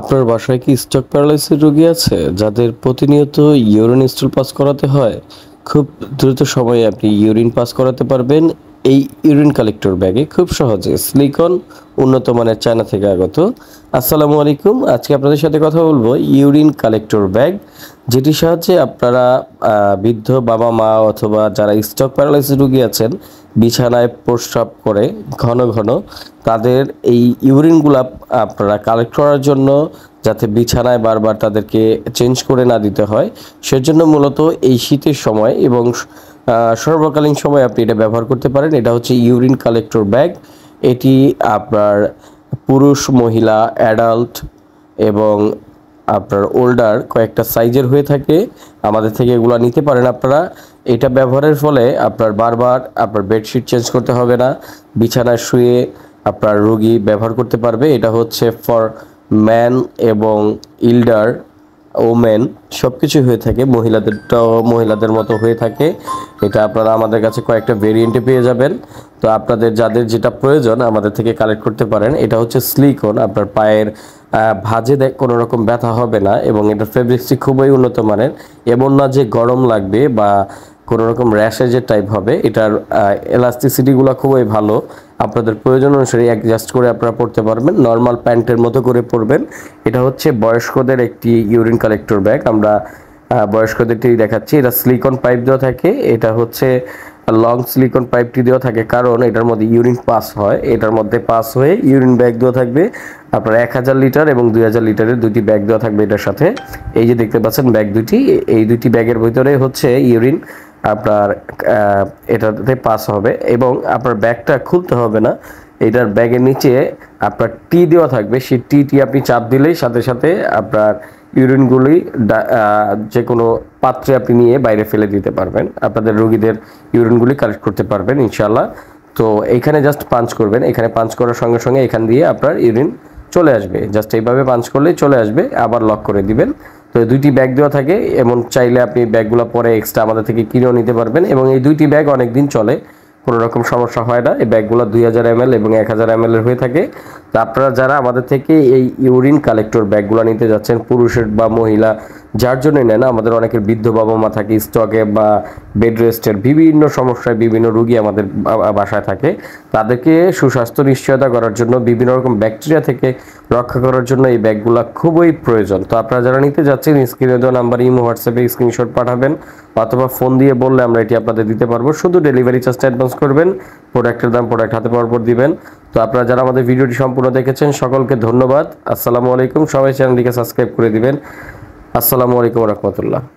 আপনার বাসায় কি স্টক প্যারালাইসিস রোগী আছে যাদের প্রতিনিয়ত ইউরিন স্টুল পাস করাতে হয় খুব দ্রুত সময়ে আপনি ইউরিন পাস করাতে পারবেন এই ইউরিন কালেক্টর ব্যাগে খুব সহজে স্লিকন উন্নত মানের চায়না থেকে আগত আসসালামু আলাইকুম আজকে আপনাদের সাথে কথা বলবো ইউরিন কালেক্টর ব্যাগ যেটির সাহায্যে আপনারা বৃদ্ধ বাবা মা অথবা যারা স্টক প্যারালাইসিস রুগী আছেন বিছানায় প্রস্রাব করে ঘন ঘন তাদের এই ইউরিনগুলো আপনারা কালেক্ট করার জন্য যাতে বিছানায় বারবার তাদেরকে চেঞ্জ করে না দিতে হয় সেজন্য মূলত এই শীতের সময় এবং সর্বকালীন সময় আপনি এটা ব্যবহার করতে পারেন এটা হচ্ছে ইউরিন কালেক্টর ব্যাগ এটি আপনার পুরুষ মহিলা অ্যাডাল্ট এবং আপনার ওল্ডার কয়েকটা সাইজের হয়ে থাকে আমাদের থেকে এগুলো নিতে পারেন আপনারা এটা ব্যবহারের ফলে আপনার বারবার আপনার বেডশিট চেঞ্জ করতে হবে না বিছানায় শুয়ে আপনার রুগী ব্যবহার করতে পারবে এটা হচ্ছে ফর ম্যান এবং ইল্ডার ওমেন সব কিছুই হয়ে থাকে মহিলাদেরটাও মহিলাদের মতো হয়ে থাকে এটা আপনারা আমাদের কাছে কয়েকটা ভেরিয়েন্টে পেয়ে যাবেন তো আপনাদের যাদের যেটা প্রয়োজন আমাদের থেকে কালেক্ট করতে পারেন এটা হচ্ছে স্লিকন আপনার পায়ের ভাজে কোনো রকম ব্যথা হবে না এবং এটা ফেব্রিক্সটি খুবই উন্নত মানের এমন না যে গরম লাগবে বা কোনো রকম র্যাশেজের যে টাইপ হবে এটার এলাস্টিসিটিগুলো খুবই ভালো আপনাদের প্রয়োজন অনুসারে অ্যাডজাস্ট করে আপনারা পড়তে পারবেন নর্মাল প্যান্টের মতো করে পরবেন এটা হচ্ছে বয়স্কদের একটি ইউরিন কালেক্টর ব্যাগ আমরা বয়স্কদেরটি দেখাচ্ছি এটা সিলিকন পাইপ দেওয়া থাকে এটা হচ্ছে লং সিলিকন পাইপটি দেওয়া থাকে কারণ এটার মধ্যে ইউরিন পাস হয় এটার মধ্যে পাস হয়ে ইউরিন ব্যাগ দেওয়া থাকবে আপনার এক হাজার লিটার এবং দুই হাজার লিটারের দুটি ব্যাগ দেওয়া থাকবে এটার সাথে এই যে দেখতে পাচ্ছেন ব্যাগ দুটি এই দুটি ব্যাগের ভিতরে হচ্ছে ইউরিন আপনার এটাতে পাস হবে এবং আপনার ব্যাগটা খুলতে হবে না এটার ব্যাগের নিচে আপনার টি দেওয়া থাকবে সেই টি টি আপনি চাপ দিলেই সাথে সাথে আপনার ইউরিনগুলি যে কোনো পাত্রে আপনি নিয়ে বাইরে ফেলে দিতে পারবেন আপনাদের রোগীদের ইউরিনগুলি কালেক্ট করতে পারবেন ইনশাল্লাহ তো এখানে জাস্ট পাঞ্চ করবেন এখানে পাঞ্চ করার সঙ্গে সঙ্গে এখান দিয়ে আপনার ইউরিন চলে আসবে জাস্ট এইভাবে পাঞ্চ করলেই চলে আসবে আবার লক করে দিবেন তো দুইটি ব্যাগ দেওয়া থাকে এমন চাইলে আপনি ব্যাগগুলো পরে এক্সট্রা আমাদের থেকে কিনেও নিতে পারবেন এবং এই দুইটি ব্যাগ অনেক দিন চলে কোনো রকম সমস্যা হয় না এই ব্যাগগুলো দুই হাজার এম এবং এক হাজার এম হয়ে থাকে তা আপনারা যারা আমাদের থেকে এই ইউরিন কালেক্টর ব্যাগগুলো নিতে যাচ্ছেন পুরুষের বা মহিলা যার জন্য নেন আমাদের অনেকের বৃদ্ধ বাবা মা থাকে স্টকে বা বেড রেস্টের বিভিন্ন সমস্যায় বিভিন্ন রুগী আমাদের বাসায় থাকে তাদেরকে সুস্বাস্থ্য নিশ্চয়তা করার জন্য বিভিন্ন রকম ব্যাকটেরিয়া থেকে রক্ষা করার জন্য এই ব্যাগগুলো খুবই প্রয়োজন তো আপনারা যারা নিতে যাচ্ছেন স্ক্রিনে দেওয়া নাম্বার ইমো হোয়াটসঅ্যাপে স্ক্রিনশট পাঠাবেন অথবা ফোন দিয়ে বললে আমরা এটি আপনাদের দিতে পারবো শুধু ডেলিভারি চার্জটা অ্যাডভান্স করবেন প্রোডাক্টের দাম প্রোডাক্ট হাতে পাওয়ার পর দিবেন তো আপনারা যারা আমাদের ভিডিওটি সম্পূর্ণ দেখেছেন সকলকে ধন্যবাদ আসসালামু আলাইকুম সবাই চ্যানেলটিকে সাবস্ক্রাইব করে দিবেন আসসালামু আলাইকুম রহমতুল্লাহ